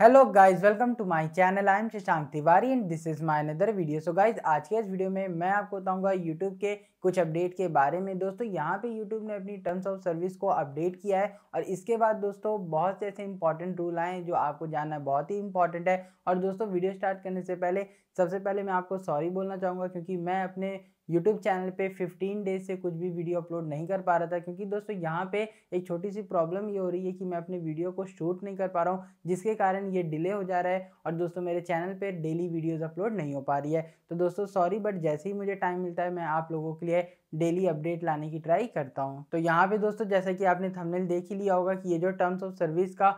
hello guys welcome to my channel I am Shashank Tiwari and this is my another video so guys आज के इस video में मैं आपको बताऊंगा यूट्यूब के कुछ अपडेट के बारे में दोस्तों यहाँ पे यूट्यूब ने अपनी टर्म्स ऑफ सर्विस को अपडेट किया है और इसके बाद दोस्तों बहुत से ऐसे इंपॉर्टेंट रूल आए हैं जो आपको जानना बहुत ही इंपॉर्टेंट है और दोस्तों वीडियो स्टार्ट करने से पहले सबसे पहले मैं आपको सॉरी बोलना चाहूँगा क्योंकि मैं अपने यूट्यूब चैनल पे 15 डेज से कुछ भी वीडियो अपलोड नहीं कर पा रहा था क्योंकि दोस्तों यहाँ पे एक छोटी सी प्रॉब्लम ये हो रही है कि मैं अपने वीडियो को शूट नहीं कर पा रहा हूँ जिसके कारण ये डिले हो जा रहा है और दोस्तों मेरे चैनल पे डेली वीडियोस अपलोड नहीं हो पा रही है तो दोस्तों सॉरी बट जैसे ही मुझे टाइम मिलता है मैं आप लोगों के लिए डेली अपडेट लाने की ट्राई करता हूँ तो यहाँ पे दोस्तों जैसा कि आपने थंबनेल देख ही लिया होगा कि ये जो टर्म्स ऑफ सर्विस का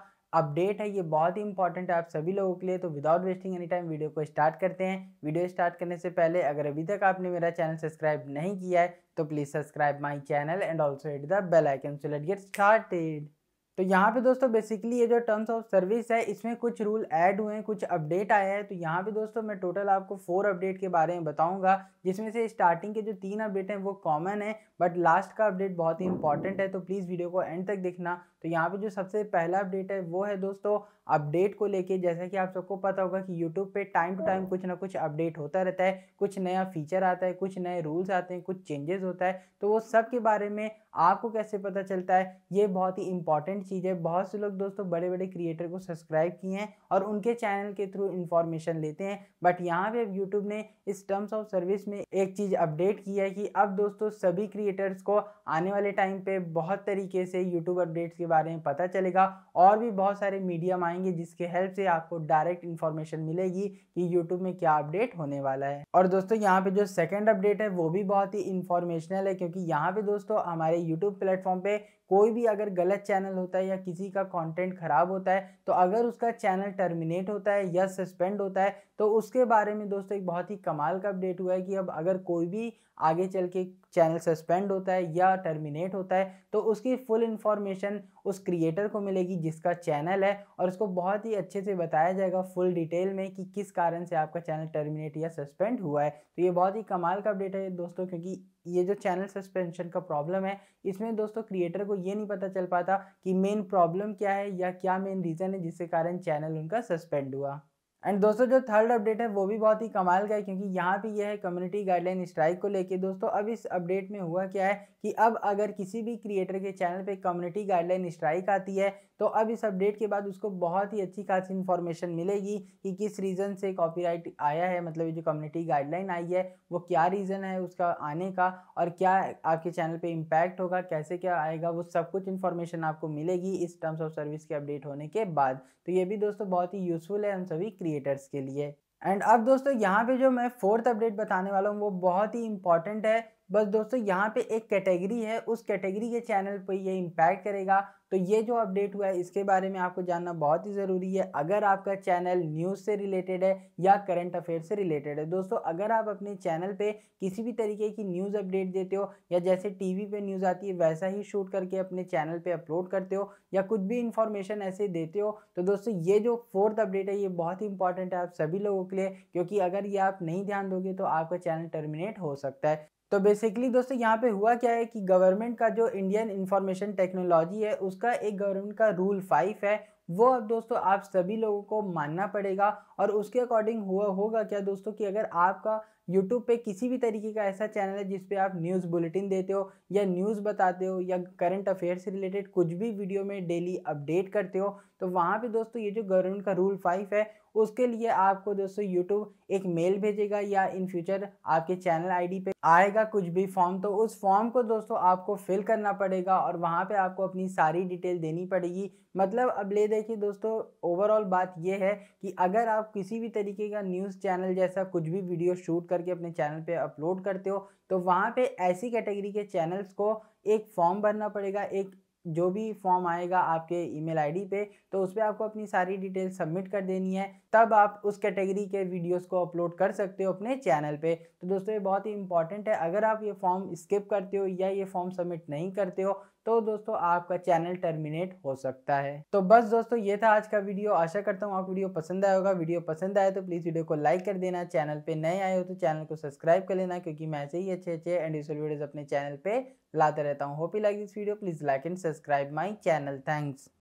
अपडेट है ये बहुत ही इंपॉर्टेंट है आप सभी लोगों के लिए तो without wasting any time video को स्टार्ट करते हैं वीडियो स्टार्ट करने से पहले अगर अभी तक आपने मेरा चैनल सब्सक्राइब नहीं किया है तो please subscribe my channel and also hit the bell icon so let get started तो यहाँ पे दोस्तों बेसिकली ये जो टर्म्स ऑफ सर्विस है इसमें कुछ रूल ऐड हुए हैं कुछ अपडेट आए हैं तो यहाँ पे दोस्तों मैं टोटल आपको फोर अपडेट के बारे में बताऊंगा जिसमें से स्टार्टिंग के जो तीन अपडेट हैं वो कॉमन है बट लास्ट का अपडेट बहुत ही इंपॉर्टेंट है तो प्लीज़ वीडियो को एंड तक देखना तो यहाँ पे जो सबसे पहला अपडेट है वो है दोस्तों अपडेट को लेके जैसा कि आप सबको पता होगा कि यूट्यूब पे टाइम टू टाइम कुछ ना कुछ अपडेट होता रहता है कुछ नया फीचर आता है कुछ नए रूल्स आते हैं कुछ चेंजेस होता है तो वो सब के बारे में आपको कैसे पता चलता है ये बहुत ही इंपॉर्टेंट चीज़ है बहुत से लोग दोस्तों बड़े बड़े क्रिएटर को सब्सक्राइब किए हैं और उनके चैनल के थ्रू इन्फॉर्मेशन लेते हैं बट यहाँ पे यूट्यूब ने इस टर्म्स ऑफ सर्विस में एक चीज़ अपडेट की है कि अब दोस्तों सभी क्रिएटर्स को आने वाले टाइम पे बहुत तरीके से यूट्यूब अपडेट्स के बारे में पता चलेगा और भी बहुत सारे मीडियम आएंगे जिसके हेल्प से आपको डायरेक्ट इन्फॉर्मेशन मिलेगी कि यूट्यूब में क्या अपडेट होने वाला है और दोस्तों यहाँ पे जो सेकेंड अपडेट है वो भी बहुत ही इन्फॉर्मेशनल है क्योंकि यहाँ पे दोस्तों हमारे यूट्यूब प्लेटफॉर्म पे कोई भी अगर गलत चैनल होता है या किसी का कंटेंट ख़राब होता है तो अगर उसका चैनल टर्मिनेट होता है या सस्पेंड होता है तो उसके बारे में दोस्तों एक बहुत ही कमाल का अपडेट हुआ है कि अब अगर कोई भी आगे चल के चैनल सस्पेंड होता है या टर्मिनेट होता है तो उसकी फुल इन्फॉर्मेशन उस क्रिएटर को मिलेगी जिसका चैनल है और उसको बहुत ही अच्छे से बताया जाएगा फुल डिटेल में कि किस कारण से आपका चैनल टर्मिनेट या सस्पेंड हुआ है तो ये बहुत ही कमाल का अपडेट है दोस्तों क्योंकि ये जो चैनल सस्पेंशन का प्रॉब्लम है इसमें दोस्तों क्रिएटर को ये नहीं पता चल पाता कि मेन प्रॉब्लम क्या है या क्या मेन रीज़न है जिसके कारण चैनल उनका सस्पेंड हुआ एंड दोस्तों जो थर्ड अपडेट है वो भी बहुत ही कमाल का है क्योंकि यहाँ पे यह है कम्युनिटी गाइडलाइन स्ट्राइक को लेके दोस्तों अब इस अपडेट में हुआ क्या है कि अब अगर किसी भी क्रिएटर के चैनल पे कम्युनिटी गाइडलाइन स्ट्राइक आती है तो अब इस अपडेट के बाद उसको बहुत ही अच्छी खासी इन्फॉर्मेशन मिलेगी कि किस रीज़न से कॉपीराइट आया है मतलब जो कम्युनिटी गाइडलाइन आई है वो क्या रीज़न है उसका आने का और क्या आपके चैनल पर इम्पैक्ट होगा कैसे क्या आएगा वो सब कुछ इन्फॉर्मेशन आपको मिलेगी इस टर्म्स ऑफ सर्विस के अपडेट होने के बाद तो ये भी दोस्तों बहुत ही यूज़फुल है हम सभी क्रिएटर्स के लिए एंड अब दोस्तों यहाँ पे जो मैं फोर्थ अपडेट बताने वाला हूँ वो बहुत ही इंपॉर्टेंट है बस दोस्तों यहाँ पे एक कैटेगरी है उस कैटेगरी के चैनल पे ये इम्पैक्ट करेगा तो ये जो अपडेट हुआ है इसके बारे में आपको जानना बहुत ही ज़रूरी है अगर आपका चैनल न्यूज़ से रिलेटेड है या करंट अफेयर से रिलेटेड है दोस्तों अगर आप अपने चैनल पे किसी भी तरीके की न्यूज़ अपडेट देते हो या जैसे टीवी पे न्यूज़ आती है वैसा ही शूट करके अपने चैनल पे अपलोड करते हो या कुछ भी इन्फॉर्मेशन ऐसे देते हो तो दोस्तों ये जो फोर्थ अपडेट है ये बहुत ही इंपॉर्टेंट है आप सभी लोगों के लिए क्योंकि अगर ये आप नहीं ध्यान दोगे तो आपका चैनल टर्मिनेट हो सकता है तो बेसिकली दोस्तों यहाँ पे हुआ क्या है कि गवर्नमेंट का जो इंडियन इंफॉर्मेशन टेक्नोलॉजी है उसका एक गवर्नमेंट का रूल फाइव है वो अब दोस्तों आप सभी लोगों को मानना पड़ेगा और उसके अकॉर्डिंग हुआ होगा क्या दोस्तों कि अगर आपका यूट्यूब पे किसी भी तरीके का ऐसा चैनल है जिस पे आप न्यूज़ बुलेटिन देते हो या न्यूज़ बताते हो या करंट अफेयर से रिलेटेड कुछ भी वीडियो में डेली अपडेट करते हो तो वहाँ पे दोस्तों ये जो गवर्नमेंट का रूल फाइव है उसके लिए आपको दोस्तों यूट्यूब एक मेल भेजेगा या इन फ्यूचर आपके चैनल आईडी पे आएगा कुछ भी फॉर्म तो उस फॉर्म को दोस्तों आपको फिल करना पड़ेगा और वहाँ पे आपको अपनी सारी डिटेल देनी पड़ेगी मतलब अब ले देखिए दोस्तों ओवरऑल बात यह है कि अगर आप किसी भी तरीके का न्यूज़ चैनल जैसा कुछ भी वीडियो शूट करके अपने चैनल पर अपलोड करते हो तो वहाँ पर ऐसी कैटेगरी के चैनल्स को एक फॉर्म भरना पड़ेगा एक जो भी फॉर्म आएगा आपके ईमेल आईडी पे तो उस पर आपको अपनी सारी डिटेल सबमिट कर देनी है तब आप उस कैटेगरी के वीडियोस को अपलोड कर सकते हो अपने चैनल पे तो दोस्तों ये बहुत ही इंपॉर्टेंट है अगर आप ये फॉर्म स्किप करते हो या ये फॉर्म सबमिट नहीं करते हो तो दोस्तों आपका चैनल टर्मिनेट हो सकता है तो बस दोस्तों ये था आज का वीडियो आशा करता हूँ आपको वीडियो पसंद आया होगा वीडियो पसंद आए तो प्लीज़ वीडियो को लाइक कर देना चैनल पे नए आए हो तो चैनल को सब्सक्राइब कर लेना क्योंकि मैं ऐसे ही अच्छे अच्छे एंड वीडियोज़ अपने चैनल पर लाते रहता हूँ hope you like this video please like and subscribe my channel thanks